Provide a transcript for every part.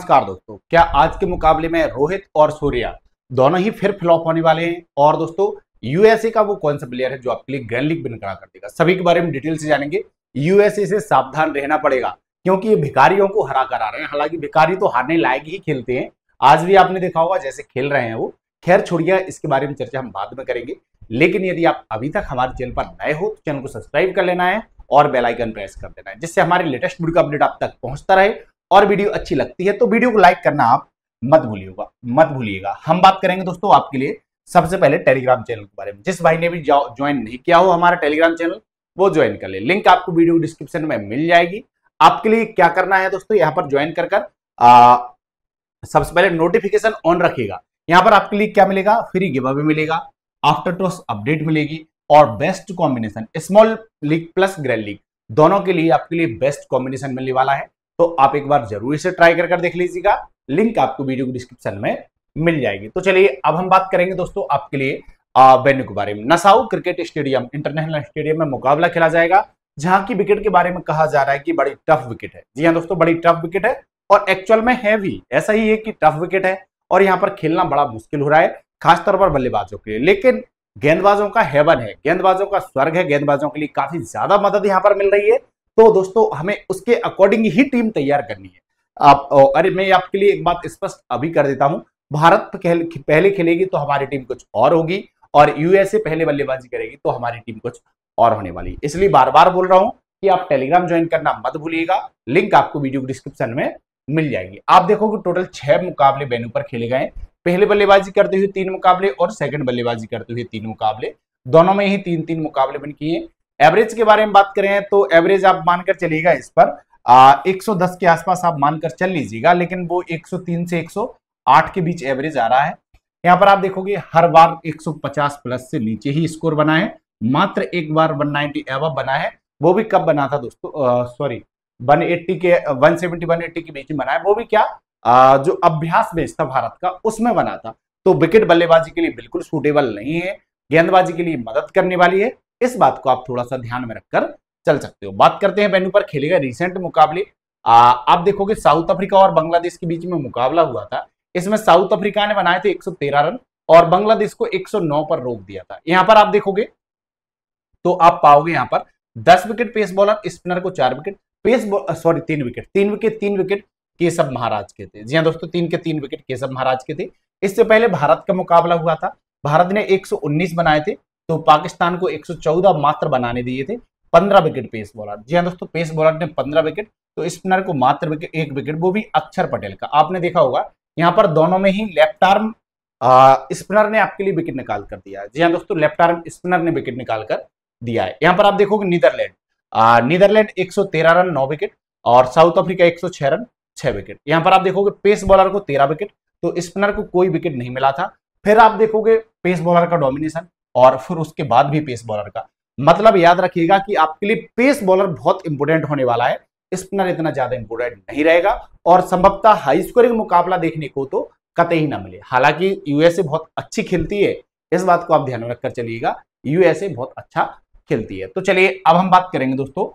नमस्कार दोस्तों क्या आज के मुकाबले में रोहित और सूर्या दोनों ही फिर फ्लॉप होने वाले हैं और दोस्तों यूएसए का वो कौन सा प्लेयर है जो आपके लिए ग्रैंड लीग बिन खड़ा कर देगा सभी के बारे में डिटेल से जानेंगे यूएसए से सावधान रहना पड़ेगा क्योंकि ये भिखारियों को हरा कर आ रहे हैं हालांकि भिखारी तो हारने लायक ही खेलते हैं आज भी आपने देखा होगा जैसे खेल रहे हैं वो खैर छोड़िए इसके बारे में चर्चा हम बाद में करेंगे लेकिन यदि आप अभी तक हमारे चैनल पर नए हो तो चैनल को सब्सक्राइब कर लेना है और बेल आइकन प्रेस कर देना है जिससे हमारे लेटेस्ट वीडियो का अपडेट आप तक पहुंचता रहे और वीडियो अच्छी लगती है तो वीडियो को लाइक करना आप मत भूलिएगा मत भूलिएगा हम बात करेंगे दोस्तों आपके लिए सबसे पहले टेलीग्राम चैनल के बारे में जिस भाई ने भी ज्वाइन नहीं किया हो हमारा टेलीग्राम चैनल वो ज्वाइन कर ले लिंक आपको वीडियो डिस्क्रिप्शन में मिल जाएगी आपके लिए क्या करना है दोस्तों यहाँ पर ज्वाइन कर सबसे पहले नोटिफिकेशन ऑन रखिएगा यहाँ पर आपके लिए क्या मिलेगा फ्री गिवा भी मिलेगा आफ्टर टॉस अपडेट मिलेगी और best combination small league plus grand league दोनों के लिए आपके लिए बेस्ट कॉम्बिनेशन मिलने वाला है तो आप एक बार जरूर इसे ट्राई कर देख लीजिएगा लिंक आपको वीडियो को डिस्क्रिप्शन में मिल जाएगी तो चलिए अब हम बात करेंगे दोस्तों आपके लिए वेन्यू के बारे में Nassau cricket stadium international stadium में मुकाबला खेला जाएगा जहां की विकेट के बारे में कहा जा रहा है कि बड़ी टफ विकेट है जी हाँ दोस्तों बड़ी टफ विकेट है और एक्चुअल में है भी ऐसा ही है कि टफ विकेट है और यहाँ पर खेलना बड़ा मुश्किल हो रहा है खासतौर पर बल्लेबाजों के लिए लेकिन गेंदबाजों का हेवन है गेंदबाजों का स्वर्ग है गेंदबाजों के लिए काफी ज्यादा मदद यहाँ पर मिल रही है तो दोस्तों हमें उसके अकॉर्डिंग ही टीम तैयार करनी है आप अरे मैं आपके लिए एक बात स्पष्ट अभी कर देता हूं भारत पहले खेलेगी तो हमारी टीम कुछ और होगी और यूएसए पहले बल्लेबाजी करेगी तो हमारी टीम कुछ और होने वाली है इसलिए बार बार बोल रहा हूं कि आप टेलीग्राम ज्वाइन करना मत भूलिएगा लिंक आपको वीडियो डिस्क्रिप्शन में मिल जाएगी आप देखोगे टोटल छह मुकाबले बेनू पर खेले गए पहले बल्लेबाजी करते हुए तीन मुकाबले और सेकंड बल्लेबाजी करते हुए तीन मुकाबले दोनों में ही तीन तीन मुकाबले बन किए एवरेज के बारे में बात करें तो एवरेज आप मानकर चलिएगा इस पर आ, 110 के आसपास आप मानकर चल लीजिएगा लेकिन वो 103 से 108 के बीच एवरेज आ रहा है यहाँ पर आप देखोगे हर बार 150 प्लस से नीचे ही स्कोर बना है मात्र एक बार 190 नाइनटी बना है वो भी कब बना था दोस्तों सॉरी 180 के 170 180 के बीच में बना है वो भी क्या आ, जो अभ्यास बेच था भारत का उसमें बना था तो विकेट बल्लेबाजी के लिए बिल्कुल सूटेबल नहीं है गेंदबाजी के लिए मदद करने वाली है इस बात को आप थोड़ा सा ध्यान में रखकर चल सकते हो बात करते हैं वेन्यू पर खेले गए रिसेंट मुकाबले आ, आप देखोगे साउथ अफ्रीका और बांग्लादेश के बीच में मुकाबला हुआ था इसमें साउथ अफ्रीका ने बनाए थे 113 रन और बांग्लादेश को 109 पर रोक दिया था यहां पर आप देखोगे तो आप पाओगे यहां पर 10 विकेट पेस बॉलर स्पिनर को चार विकेट पेस सॉरी तीन विकेट तीन विकेट तीन विकेट केशव महाराज के थे जी हाँ दोस्तों तीन के तीन विकेट केशव महाराज के थे इससे पहले भारत का मुकाबला हुआ था भारत ने 119 बनाए थे तो पाकिस्तान को 114 मात्र बनाने दिए थे 15 विकेट पेस बॉलर जी हाँ दोस्तों पेस बॉलर ने 15 विकेट तो स्पिनर को मात्र विकेट एक विकेट वो भी अक्षर पटेल का आपने देखा होगा यहाँ पर दोनों में ही लेफ्ट आर्म स्पिनर ने आपके लिए विकेट निकाल कर दिया है जी हाँ दोस्तों लेफ्ट आर्म स्पिनर ने विकेट निकाल कर दिया है यहाँ पर आप देखोगे नीदरलैंड नीदरलैंड एक रन नौ विकेट और साउथ अफ्रीका एक रन छह विकेट यहाँ पर आप देखोगे पेस बॉलर को तेरह विकेट तो स्पिनर को कोई विकेट नहीं मिला था फिर आप देखोगे पेस बॉलर का डोमिनेशन और फिर उसके बाद भी पेस बॉलर का मतलब याद रखिएगा कि आपके लिए पेस बॉलर बहुत इंपोर्टेंट होने वाला है स्पिनर इतना ज्यादा इंपोर्टेंट नहीं रहेगा और संभवतः हाई स्कोरिंग मुकाबला देखने को तो कतई ही ना मिले हालांकि यूएसए बहुत अच्छी खेलती है इस बात को आप ध्यान में रखकर चलिएगा यूएसए बहुत अच्छा खेलती है तो चलिए अब हम बात करेंगे दोस्तों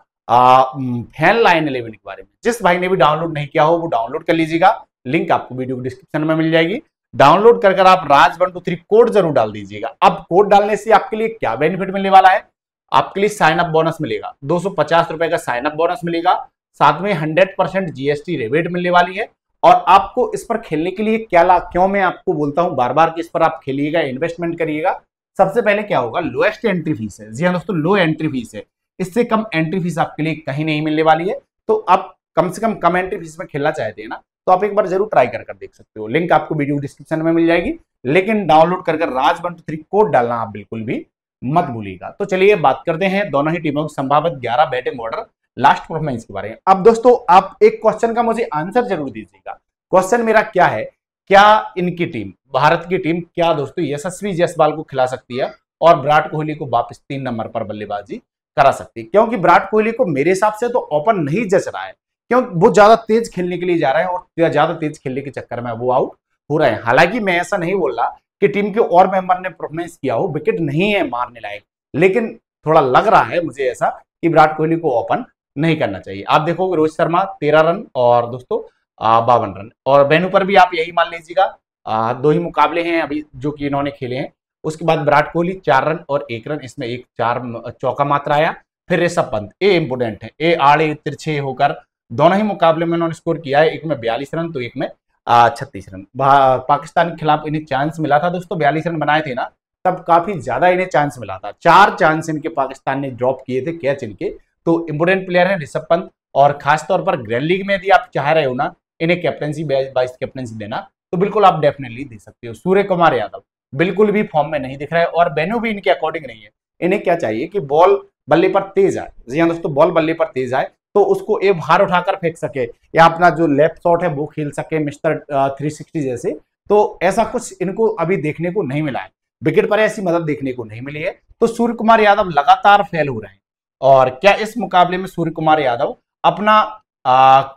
फैन लाइन इलेवन के बारे में जिस भाई ने भी डाउनलोड नहीं किया हो वो डाउनलोड कर लीजिएगा लिंक आपको वीडियो को डिस्क्रिप्शन में मिल जाएगी डाउनलोड कर आप Raj one two three code जरूर डाल दीजिएगा अब कोड डालने से आपके लिए क्या बेनिफिट मिलने वाला है आपके लिए साइन अप बोनस मिलेगा दो रुपए का साइन अप बोनस मिलेगा साथ में हंड्रेड परसेंट जीएसटी रिबेट मिलने वाली है और आपको इस पर खेलने के लिए क्या ला क्यों मैं आपको बोलता हूं बार बार कि इस पर आप खेलिएगा इन्वेस्टमेंट करिएगा सबसे पहले क्या होगा लोएस्ट एंट्री फीस है जी हाँ दोस्तों लो एंट्री फीस है इससे कम एंट्री फीस आपके लिए कहीं नहीं मिलने वाली है तो आप कम से कम कम एंट्री फीस में खेलना चाहते हैं ना तो आप एक बार जरूर ट्राई कर कर देख सकते हो लिंक आपको वीडियो डिस्क्रिप्शन में मिल जाएगी लेकिन डाउनलोड कर Raj one two three code डालना आप बिल्कुल भी मत भूलिएगा तो चलिए बात करते हैं दोनों ही टीमों की संभावित ग्यारह बैटिंग ऑर्डर लास्ट परफॉर्मेंस के बारे में अब दोस्तों आप एक क्वेश्चन का मुझे आंसर जरूर दीजिएगा क्वेश्चन मेरा क्या है क्या इनकी टीम भारत की टीम क्या दोस्तों यशस्वी जयसवाल को खिला सकती है और विराट कोहली को वापस तीन नंबर पर बल्लेबाजी करा सकती है क्योंकि विराट कोहली को मेरे हिसाब से तो ओपन नहीं जच रहा है क्यों वो ज्यादा तेज खेलने के लिए जा रहे हैं और ज्यादा तेज खेलने के चक्कर में वो आउट हो रहे हैं हालांकि मैं ऐसा नहीं बोल रहा कि टीम के और मेंबर ने परफॉर्मेंस किया हो विकेट नहीं है मारने लायक लेकिन थोड़ा लग रहा है मुझे ऐसा कि विराट कोहली को ओपन नहीं करना चाहिए आप देखोगे रोहित शर्मा तेरह रन और दोस्तों बावन रन और बहनों पर भी आप यही मान लीजिएगा दो ही मुकाबले हैं अभी जो कि इन्होंने खेले हैं उसके बाद विराट कोहली चार रन और एक रन इसमें एक चार चौका मात्रा आया फिर ऋषभ पंत ए इम्पोर्टेंट है ए आड़े तिरछे होकर दोनों ही मुकाबले में उन्होंने स्कोर किया है एक में बयालीस रन तो एक में छत्तीस रन पाकिस्तान के खिलाफ इन्हें चांस मिला था दोस्तों बयालीस रन बनाए थे ना तब काफी ज्यादा इन्हें चांस मिला था चार चांस इनके पाकिस्तान ने ड्रॉप किए थे कैच इनके तो इंपोर्टेंट प्लेयर है ऋषभ पंत और खासतौर पर ग्रैंड लीग में यदि आप चाह रहे हो ना इन्हें कैप्टनसी वाइस कैप्टनसी देना तो बिल्कुल आप डेफिनेटली दे सकते हो सूर्य कुमार यादव बिल्कुल भी फॉर्म में नहीं दिख रहा है और बेनो भी इनके अकॉर्डिंग नहीं है इन्हें क्या चाहिए कि बॉल बल्ले पर तेज आए जी हाँ दोस्तों बॉल बल्ले पर तेज आए तो उसको ये भार उठाकर फेंक सके या अपना जो लेफ्ट शॉट है वो खेल सके मिस्टर थ्री सिक्सटी जैसे तो ऐसा कुछ इनको अभी देखने को नहीं मिला है विकेट पर ऐसी मदद देखने को नहीं मिली है तो सूर्य कुमार यादव लगातार फेल हो रहे हैं और क्या इस मुकाबले में सूर्य कुमार यादव अपना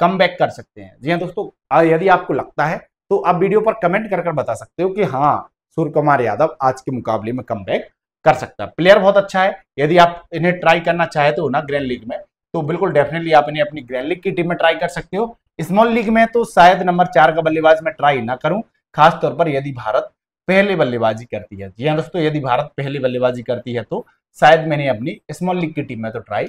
कम बैक कर सकते हैं जी हाँ दोस्तों यदि आपको लगता है तो आप वीडियो पर कमेंट कर कर बता सकते हो कि हाँ सूर्य कुमार यादव आज के मुकाबले में कम बैक कर सकता है प्लेयर बहुत अच्छा है यदि आप इन्हें ट्राई करना चाहे तो ना ग्रैंड लीग में तो बिल्कुल डेफिनेटली आप इन्हें अपनी ग्रैंड लीग की टीम में ट्राई कर सकते हो स्मॉल लीग में तो शायद नंबर चार का बल्लेबाज मैं ट्राई ना करूं खासतौर पर यदि भारत पहले बल्लेबाजी करती है जी हाँ दोस्तों यदि भारत पहले बल्लेबाजी करती है तो शायद मैंने अपनी स्मॉल लीग की टीम में तो ट्राई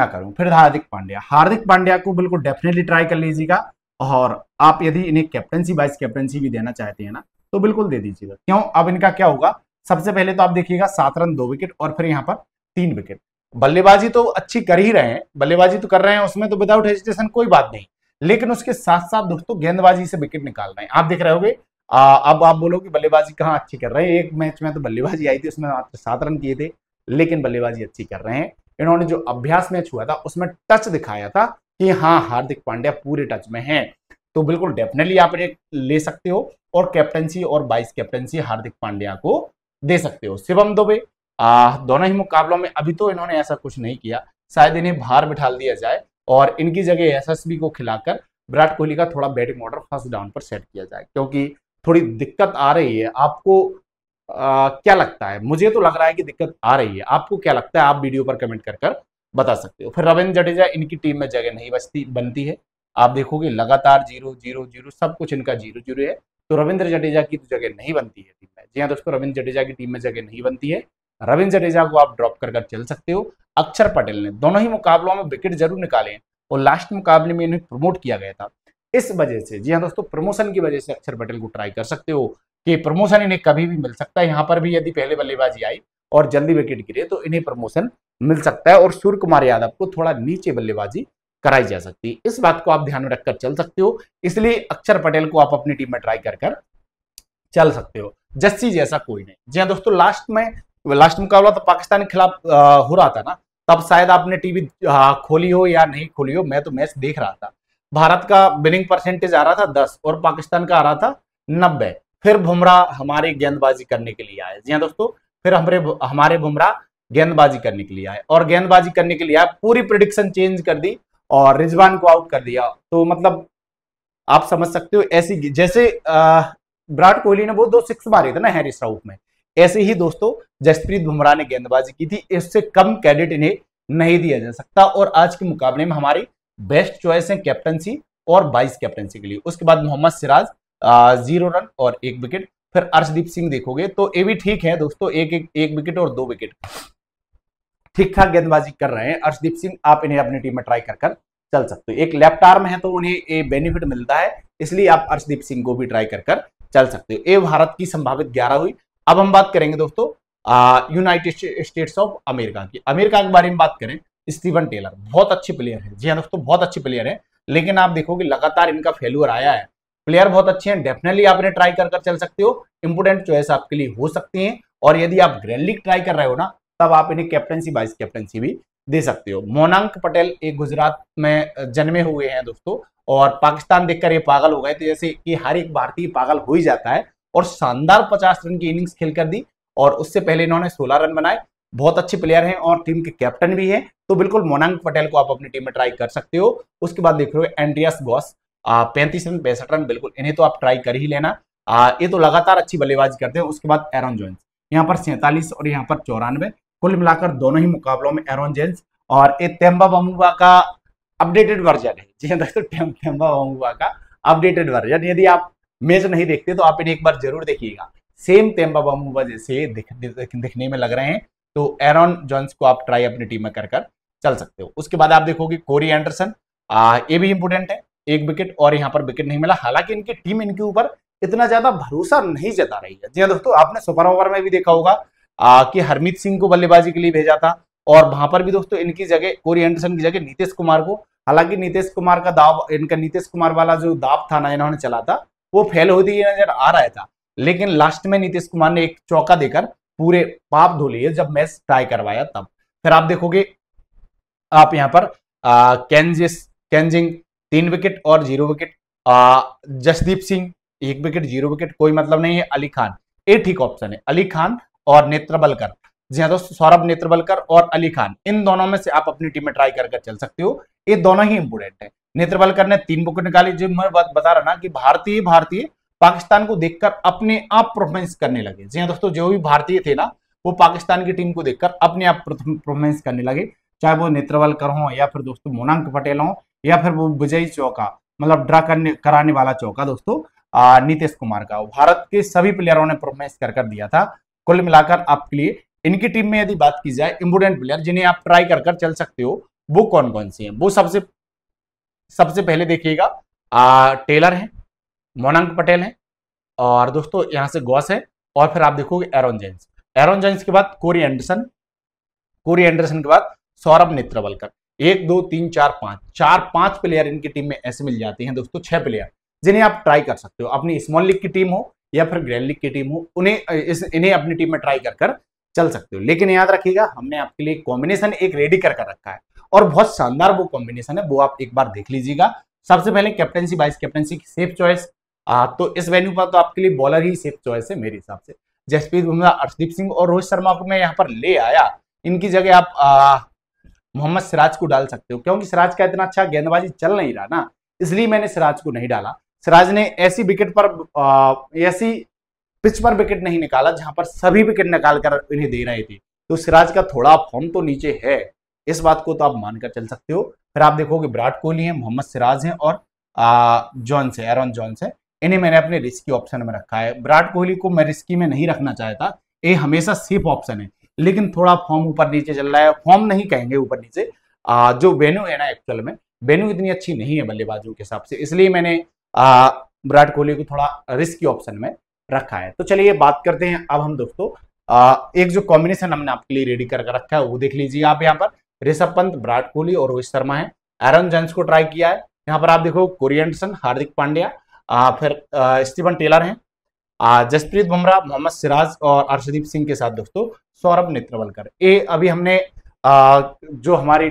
ना करूं फिर हार्दिक पांड्या हार्दिक पांड्या को बिल्कुल डेफिनेटली ट्राई कर लीजिएगा और आप यदि इन्हें कैप्टनसी वाइस कैप्टनसी भी देना चाहते हैं ना तो बिल्कुल दे दीजिएगा क्यों अब इनका क्या होगा सबसे पहले तो आप देखिएगा सात रन दो विकेट और फिर यहाँ पर तीन विकेट बल्लेबाजी तो अच्छी कर ही रहे हैं बल्लेबाजी तो कर रहे हैं उसमें तो विदाउट हेजिटेशन कोई बात नहीं लेकिन उसके साथ साथ दोस्तों गेंदबाजी से विकेट निकाल रहे हैं आप देख रहे हो अब आप बोलोगे बल्लेबाजी कहाँ अच्छी कर रहे हैं एक मैच में तो बल्लेबाजी आई थी उसमें मात्र सात रन किए थे लेकिन बल्लेबाजी अच्छी कर रहे हैं इन्होंने जो अभ्यास मैच हुआ था उसमें टच दिखाया था कि हाँ हार्दिक पांड्या पूरे टच में हैं तो बिल्कुल डेफिनेटली आप एक ले सकते हो और कैप्टनसी और वाइस कैप्टनसी हार्दिक पांड्या को दे सकते हो शिवम दुबे आ, दोनों ही मुकाबलों में अभी तो इन्होंने ऐसा कुछ नहीं किया शायद इन्हें बाहर बिठा दिया जाए और इनकी जगह एसएसबी को खिलाकर विराट कोहली का थोड़ा बैटिंग ऑर्डर फर्स्ट डाउन पर सेट किया जाए क्योंकि थोड़ी दिक्कत आ रही है आपको आ, क्या लगता है मुझे तो लग रहा है कि दिक्कत आ रही है आपको क्या लगता है आप वीडियो पर कमेंट कर कर बता सकते हो फिर रविंद्र जडेजा इनकी टीम में जगह नहीं बचती बनती है आप देखोगे लगातार जीरो जीरो जीरो सब कुछ इनका जीरो जीरो है तो रविंद्र जडेजा की तो जगह नहीं बनती है टीम में जी हाँ दोस्तों रविंद्र जडेजा की टीम में जगह नहीं बनती है रविंद्र जडेजा को आप ड्रॉप कर कर चल सकते हो अक्षर पटेल ने दोनों ही मुकाबलों में विकेट जरूर निकाले हैं और लास्ट मुकाबले में इन्हें प्रमोट किया गया था इस वजह से जी हाँ दोस्तों प्रमोशन की वजह से अक्षर पटेल को ट्राई कर सकते हो कि प्रमोशन इन्हें कभी भी मिल सकता है यहाँ पर भी यदि पहले बल्लेबाजी आई और जल्दी विकेट गिरे तो इन्हें प्रमोशन मिल सकता है और सूर्य कुमार यादव को थोड़ा नीचे बल्लेबाजी कराई जा सकती है इस बात को आप ध्यान में रखकर चल सकते हो इसलिए अक्षर पटेल को आप अपनी टीम में ट्राई कर कर चल सकते हो जस्सी जैसा कोई नहीं जी हाँ दोस्तों लास्ट में लास्ट मुकाबला तो पाकिस्तान के खिलाफ हो रहा था ना तब शायद आपने टीवी खोली हो या नहीं खोली हो मैं तो मैच देख रहा था भारत का विनिंग परसेंटेज आ रहा था दस और पाकिस्तान का आ रहा था नब्बे फिर बुमराह हमारे गेंदबाजी करने के लिए आए जी हाँ दोस्तों फिर हमारे हमारे बुमराह गेंदबाजी करने के लिए आए और गेंदबाजी करने के लिए आए पूरी प्रिडिक्शन चेंज कर दी और रिजवान को आउट कर दिया तो मतलब आप समझ सकते हो ऐसी जैसे विराट कोहली ने वो दो सिक्स मारे थे ना हैरिस राउफ में ऐसे ही दोस्तों जसप्रीत बुमराह ने गेंदबाजी की थी इससे कम कैडेट इन्हें नहीं दिया जा सकता और आज के मुकाबले में हमारी बेस्ट चॉइस है कैप्टनसी और बाइस कैप्टनसी के लिए उसके बाद मोहम्मद सिराज जीरो रन और एक विकेट फिर अर्शदीप सिंह देखोगे तो ये भी ठीक है दोस्तों एक एक एक विकेट और दो विकेट ठीक ठाक गेंदबाजी कर रहे हैं अर्शदीप सिंह आप इन्हें अपनी टीम में ट्राई कर कर चल सकते हो एक लेफ्ट आर्म है तो उन्हें ये बेनिफिट मिलता है इसलिए आप अर्शदीप सिंह को भी ट्राई कर कर चल सकते हो ये भारत की संभावित ग्यारह हुई अब हम बात करेंगे दोस्तों यूनाइटेड स्टेट्स ऑफ अमेरिका की अमेरिका के बारे में बात करें स्टीवन टेलर बहुत अच्छे प्लेयर है जी हाँ दोस्तों बहुत अच्छे प्लेयर है लेकिन आप देखोगे लगातार इनका फेल्यूर आया है प्लेयर बहुत अच्छे हैं डेफिनेटली आप इन्हें ट्राई कर कर चल सकते हो इंपोर्टेंट चॉइस आपके लिए हो सकती है और यदि आप ग्रैंड लीग ट्राई कर रहे हो ना तब आप इन्हें कैप्टनसी वाइस कैप्टनसी भी दे सकते हो मोनांक पटेल एक गुजरात में जन्मे हुए हैं दोस्तों और पाकिस्तान देखकर ये पागल हो गए तो जैसे कि हर एक भारतीय पागल हो ही जाता है और शानदार पचास रन की इनिंग्स खेल कर दी और उससे पहले इन्होंने सोलह रन बनाए बहुत अच्छे प्लेयर हैं और टीम के कैप्टन भी हैं तो बिल्कुल मोनांक पटेल को आप अपनी टीम में ट्राई कर सकते हो उसके बाद देख रहे हो एंड्रियास बॉस पैंतीस रन पैंसठ रन बिल्कुल इन्हें तो आप ट्राई कर ही लेना आ, ये तो लगातार अच्छी बल्लेबाजी करते हैं उसके बाद एरोन जोन्स यहाँ पर सैंतालीस और यहाँ पर चौरानवे कुल मिलाकर दोनों ही मुकाबलों में एरोन जेन्स और ये तेम्बा बमुबा का अपडेटेड वर्जन है जी हाँ दोस्तों तेम्बा बमुबा का अपडेटेड वर्जन यदि आप मैच नहीं देखते तो आप इन्हें एक बार जरूर देखिएगा सेम तेम्बा बामुबा जैसे दिख, दिख, दिखने में लग रहे हैं तो एरॉन जॉन्स को आप ट्राई अपनी टीम में कर कर चल सकते हो उसके बाद आप देखोगे कोरी एंडरसन ये भी इंपोर्टेंट है एक विकेट और यहाँ पर विकेट नहीं मिला हालांकि इनकी टीम इनके ऊपर इतना ज्यादा भरोसा नहीं जता रही है जी हाँ दोस्तों आपने सुपर ओवर में भी देखा होगा आ, कि हरमीत सिंह को बल्लेबाजी के लिए भेजा था और वहां पर भी दोस्तों इनकी जगह कोरी एंडरसन की जगह नीतीश कुमार को हालांकि नीतीश कुमार का दाव इनका नीतीश कुमार वाला जो दाव था ना इन्होंने चला था वो फेल होती नजर आ रहा था लेकिन लास्ट में नीतीश कुमार ने एक चौका देकर पूरे पाप धो लिए जब मैच ट्राई करवाया तब फिर आप देखोगे आप यहां पर कैंजिस कैंजिंग तीन विकेट और जीरो विकेट जसदीप सिंह एक विकेट जीरो विकेट कोई मतलब नहीं है अली खान ये ठीक ऑप्शन है अली खान और नेत्रबलकर जी हाँ दोस्तों सौरभ नेत्रबलकर और अली खान इन दोनों में से आप अपनी टीम में ट्राई करके चल सकते हो ये दोनों ही इंपोर्टेंट है नेत्रबलकर ने तीन विकेट निकाली जो मैं बता रहा ना कि भारतीय भारतीय पाकिस्तान को देखकर अपने आप परफॉर्मेंस करने लगे जी हाँ दोस्तों जो भी भारतीय थे ना वो पाकिस्तान की टीम को देखकर अपने आप परफॉर्मेंस करने लगे चाहे वो नेत्रवालकर हो या फिर दोस्तों मोनांक पटेल हो या फिर वो विजय चौका मतलब ड्रा करने कराने वाला चौका दोस्तों नीतीश कुमार का भारत के सभी प्लेयरों ने परफॉर्मेंस कर कर दिया था कुल मिलाकर आपके लिए इनकी टीम में यदि बात की जाए इम्पोर्टेंट प्लेयर जिन्हें आप ट्राई कर कर चल सकते हो वो कौन कौन से हैं वो सबसे सबसे पहले देखिएगा टेलर है मोनांक पटेल है और दोस्तों यहाँ से गॉस है और फिर आप देखोगे एरोन जेम्स एरोन जेम्स के बाद कोरी एंडरसन कोरी एंडरसन के बाद सौरभ नेत्रवलकर एक दो तीन चार पांच चार पांच प्लेयर इनकी टीम में ऐसे मिल जाते हैं दोस्तों छह प्लेयर जिन्हें आप ट्राई कर सकते हो अपनी स्मॉल लीग की टीम हो या फिर ग्रैंड लीग की टीम हो उन्हें इस इन्हें अपनी टीम में ट्राई कर कर चल सकते हो लेकिन याद रखिएगा हमने आपके लिए कॉम्बिनेशन एक रेडी कर कर रखा है और बहुत शानदार वो कॉम्बिनेशन है वो आप एक बार देख लीजिएगा सबसे पहले कैप्टनसी वाइस कैप्टनसी की सेफ चॉइस आ, तो इस वेन्यू पर तो आपके लिए बॉलर ही सेफ चॉइस है मेरे हिसाब से जसप्रीत बुमराह अर्शदीप सिंह और रोहित शर्मा को मैं यहाँ पर ले आया इनकी जगह आप मोहम्मद सिराज को डाल सकते हो क्योंकि सिराज का इतना अच्छा गेंदबाजी चल नहीं रहा ना इसलिए मैंने सिराज को नहीं डाला सिराज ने ऐसी विकेट पर ऐसी पिच पर विकेट नहीं निकाला जहां पर सभी विकेट निकाल कर इन्हें दे रहे थे तो सिराज का थोड़ा फॉर्म तो नीचे है इस बात को तो आप मानकर चल सकते हो फिर आप देखोगे विराट कोहली है मोहम्मद सिराज है और जॉन्स है एरॉन जॉन्स है इन्हें मैंने अपने रिस्की ऑप्शन में रखा है विराट कोहली को मैं रिस्की में नहीं रखना चाहता ये हमेशा सेफ ऑप्शन है लेकिन थोड़ा फॉर्म ऊपर नीचे चल रहा है फॉर्म नहीं कहेंगे ऊपर नीचे आ, जो वेन्यू है ना एक्चुअल में वेन्यू इतनी अच्छी नहीं है बल्लेबाजों के हिसाब से इसलिए मैंने विराट कोहली को थोड़ा रिस्की ऑप्शन में रखा है तो चलिए बात करते हैं अब हम दोस्तों एक जो कॉम्बिनेशन हमने आपके लिए रेडी करके रखा है वो देख लीजिए आप यहाँ पर ऋषभ पंत विराट कोहली और रोहित शर्मा है एरन जेंस को ट्राई किया है यहाँ पर आप देखो कोरियंडसन हार्दिक पांड्या आ, फिर स्टीवन टेलर हैं जसप्रीत बुमराह मोहम्मद सिराज और अर्शदीप सिंह के साथ दोस्तों सौरभ नेत्रवलकर ये अभी हमने आ, जो हमारी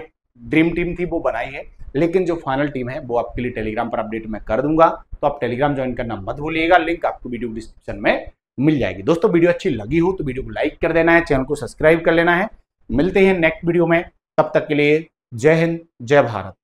ड्रीम टीम थी वो बनाई है लेकिन जो फाइनल टीम है वो आपके लिए टेलीग्राम पर अपडेट मैं कर दूंगा तो आप टेलीग्राम ज्वाइन करना मत भूलिएगा लिंक आपको वीडियो डिस्क्रिप्शन में मिल जाएगी दोस्तों वीडियो अच्छी लगी हो तो वीडियो को लाइक कर देना है चैनल को सब्सक्राइब कर लेना है मिलते हैं नेक्स्ट वीडियो में तब तक के लिए जय हिंद जय भारत